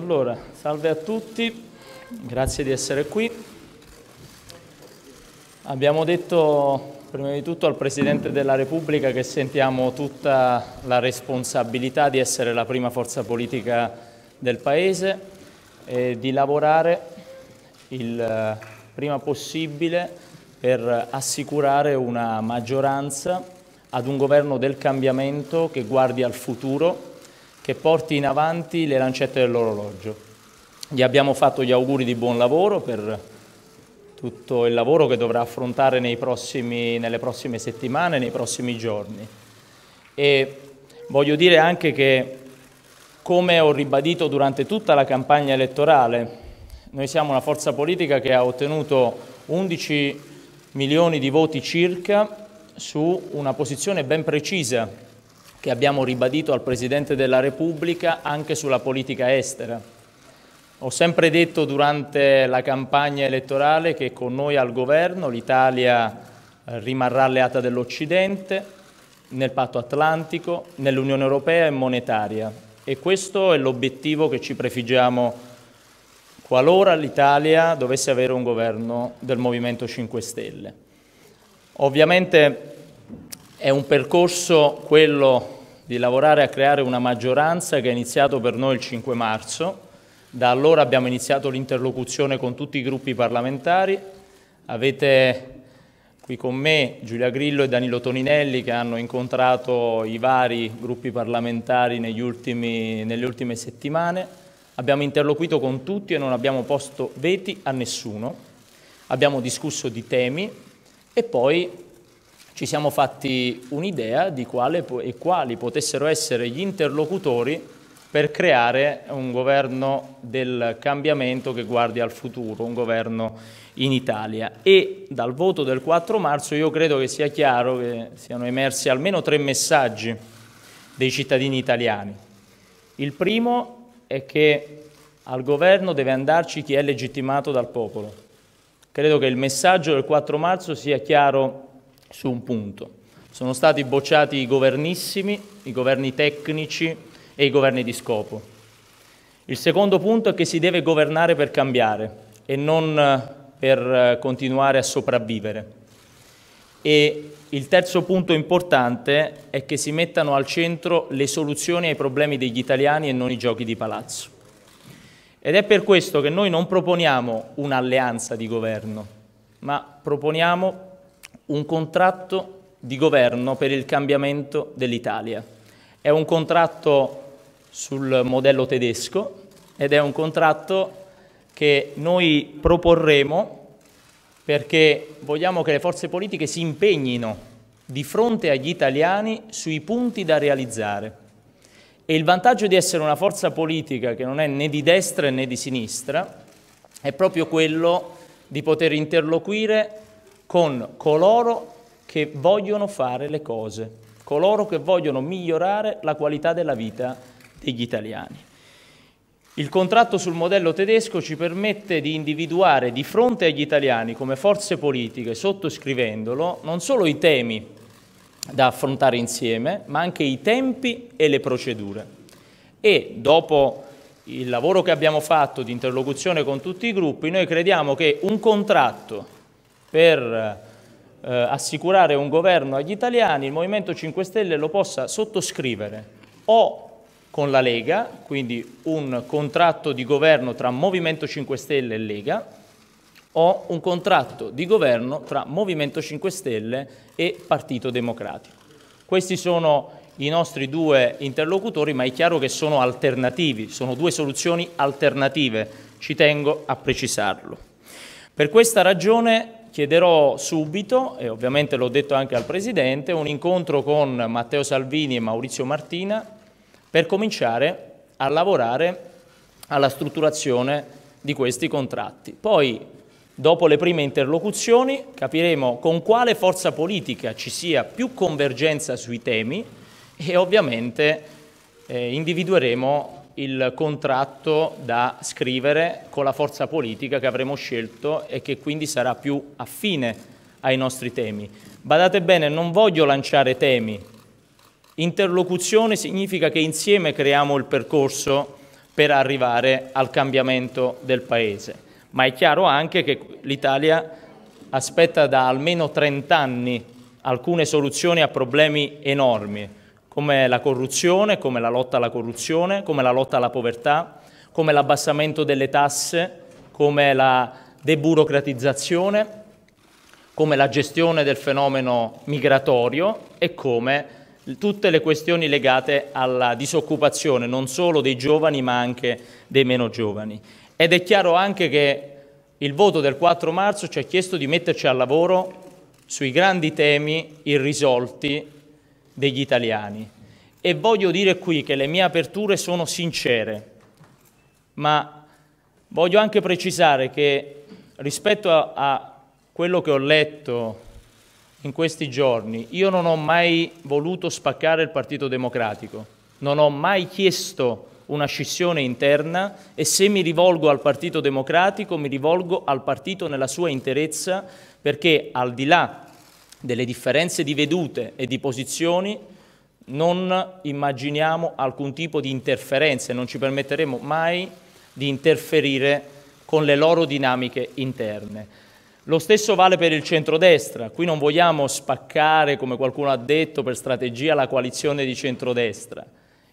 Allora, salve a tutti, grazie di essere qui. Abbiamo detto prima di tutto al Presidente della Repubblica che sentiamo tutta la responsabilità di essere la prima forza politica del Paese e di lavorare il eh, prima possibile per assicurare una maggioranza ad un governo del cambiamento che guardi al futuro che porti in avanti le lancette dell'orologio. Gli abbiamo fatto gli auguri di buon lavoro per tutto il lavoro che dovrà affrontare prossimi, nelle prossime settimane, nei prossimi giorni. E voglio dire anche che, come ho ribadito durante tutta la campagna elettorale, noi siamo una forza politica che ha ottenuto 11 milioni di voti circa su una posizione ben precisa che abbiamo ribadito al Presidente della Repubblica anche sulla politica estera. Ho sempre detto durante la campagna elettorale che con noi al governo l'Italia eh, rimarrà alleata dell'Occidente, nel patto atlantico, nell'Unione Europea e monetaria. E questo è l'obiettivo che ci prefiggiamo qualora l'Italia dovesse avere un governo del Movimento 5 Stelle. Ovviamente è un percorso quello di lavorare a creare una maggioranza che è iniziato per noi il 5 marzo. Da allora abbiamo iniziato l'interlocuzione con tutti i gruppi parlamentari. Avete qui con me Giulia Grillo e Danilo Toninelli che hanno incontrato i vari gruppi parlamentari ultimi, nelle ultime settimane. Abbiamo interloquito con tutti e non abbiamo posto veti a nessuno. Abbiamo discusso di temi e poi ci siamo fatti un'idea di quale e quali potessero essere gli interlocutori per creare un governo del cambiamento che guardi al futuro, un governo in Italia. E dal voto del 4 marzo io credo che sia chiaro che siano emersi almeno tre messaggi dei cittadini italiani. Il primo è che al governo deve andarci chi è legittimato dal popolo. Credo che il messaggio del 4 marzo sia chiaro su un punto. Sono stati bocciati i governissimi, i governi tecnici e i governi di scopo. Il secondo punto è che si deve governare per cambiare e non eh, per eh, continuare a sopravvivere. E il terzo punto importante è che si mettano al centro le soluzioni ai problemi degli italiani e non i giochi di palazzo. Ed è per questo che noi non proponiamo un'alleanza di governo, ma proponiamo un contratto di governo per il cambiamento dell'Italia. È un contratto sul modello tedesco ed è un contratto che noi proporremo perché vogliamo che le forze politiche si impegnino di fronte agli italiani sui punti da realizzare. E il vantaggio di essere una forza politica che non è né di destra né di sinistra è proprio quello di poter interloquire con coloro che vogliono fare le cose, coloro che vogliono migliorare la qualità della vita degli italiani. Il contratto sul modello tedesco ci permette di individuare di fronte agli italiani come forze politiche, sottoscrivendolo, non solo i temi da affrontare insieme, ma anche i tempi e le procedure. E dopo il lavoro che abbiamo fatto di interlocuzione con tutti i gruppi, noi crediamo che un contratto per eh, assicurare un governo agli italiani, il Movimento 5 Stelle lo possa sottoscrivere o con la Lega, quindi un contratto di governo tra Movimento 5 Stelle e Lega, o un contratto di governo tra Movimento 5 Stelle e Partito Democratico. Questi sono i nostri due interlocutori, ma è chiaro che sono alternativi, sono due soluzioni alternative, ci tengo a precisarlo. Per questa ragione chiederò subito, e ovviamente l'ho detto anche al Presidente, un incontro con Matteo Salvini e Maurizio Martina per cominciare a lavorare alla strutturazione di questi contratti. Poi, dopo le prime interlocuzioni, capiremo con quale forza politica ci sia più convergenza sui temi e ovviamente eh, individueremo il contratto da scrivere con la forza politica che avremo scelto e che quindi sarà più affine ai nostri temi. Badate bene, non voglio lanciare temi. Interlocuzione significa che insieme creiamo il percorso per arrivare al cambiamento del Paese. Ma è chiaro anche che l'Italia aspetta da almeno 30 anni alcune soluzioni a problemi enormi come la corruzione, come la lotta alla corruzione, come la lotta alla povertà, come l'abbassamento delle tasse, come la deburocratizzazione, come la gestione del fenomeno migratorio e come tutte le questioni legate alla disoccupazione, non solo dei giovani ma anche dei meno giovani. Ed è chiaro anche che il voto del 4 marzo ci ha chiesto di metterci al lavoro sui grandi temi irrisolti degli italiani. E voglio dire qui che le mie aperture sono sincere, ma voglio anche precisare che rispetto a, a quello che ho letto in questi giorni, io non ho mai voluto spaccare il Partito Democratico, non ho mai chiesto una scissione interna e se mi rivolgo al Partito Democratico mi rivolgo al partito nella sua interezza perché al di là delle differenze di vedute e di posizioni non immaginiamo alcun tipo di interferenza e non ci permetteremo mai di interferire con le loro dinamiche interne. Lo stesso vale per il centrodestra, qui non vogliamo spaccare, come qualcuno ha detto, per strategia la coalizione di centrodestra.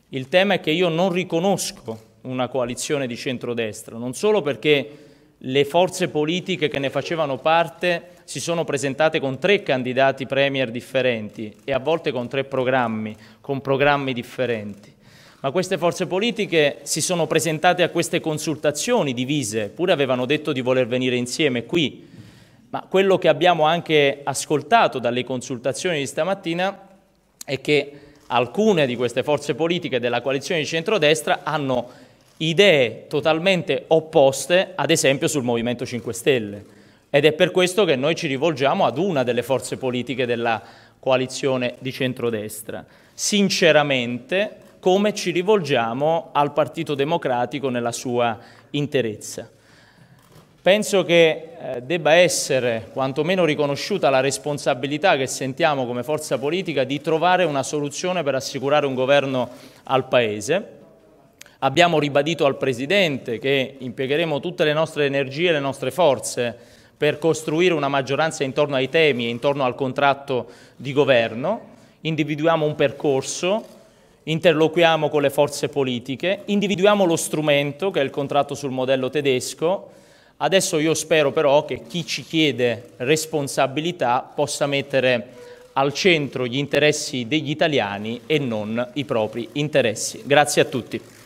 Il tema è che io non riconosco una coalizione di centrodestra, non solo perché le forze politiche che ne facevano parte si sono presentate con tre candidati premier differenti e a volte con tre programmi, con programmi differenti. Ma queste forze politiche si sono presentate a queste consultazioni divise, pure avevano detto di voler venire insieme qui, ma quello che abbiamo anche ascoltato dalle consultazioni di stamattina è che alcune di queste forze politiche della coalizione di centrodestra hanno idee totalmente opposte, ad esempio sul Movimento 5 Stelle. Ed è per questo che noi ci rivolgiamo ad una delle forze politiche della coalizione di centrodestra. Sinceramente, come ci rivolgiamo al Partito Democratico nella sua interezza. Penso che eh, debba essere quantomeno riconosciuta la responsabilità che sentiamo come forza politica di trovare una soluzione per assicurare un governo al Paese Abbiamo ribadito al Presidente che impiegheremo tutte le nostre energie e le nostre forze per costruire una maggioranza intorno ai temi e intorno al contratto di governo. Individuiamo un percorso, interloquiamo con le forze politiche, individuiamo lo strumento che è il contratto sul modello tedesco. Adesso io spero però che chi ci chiede responsabilità possa mettere al centro gli interessi degli italiani e non i propri interessi. Grazie a tutti.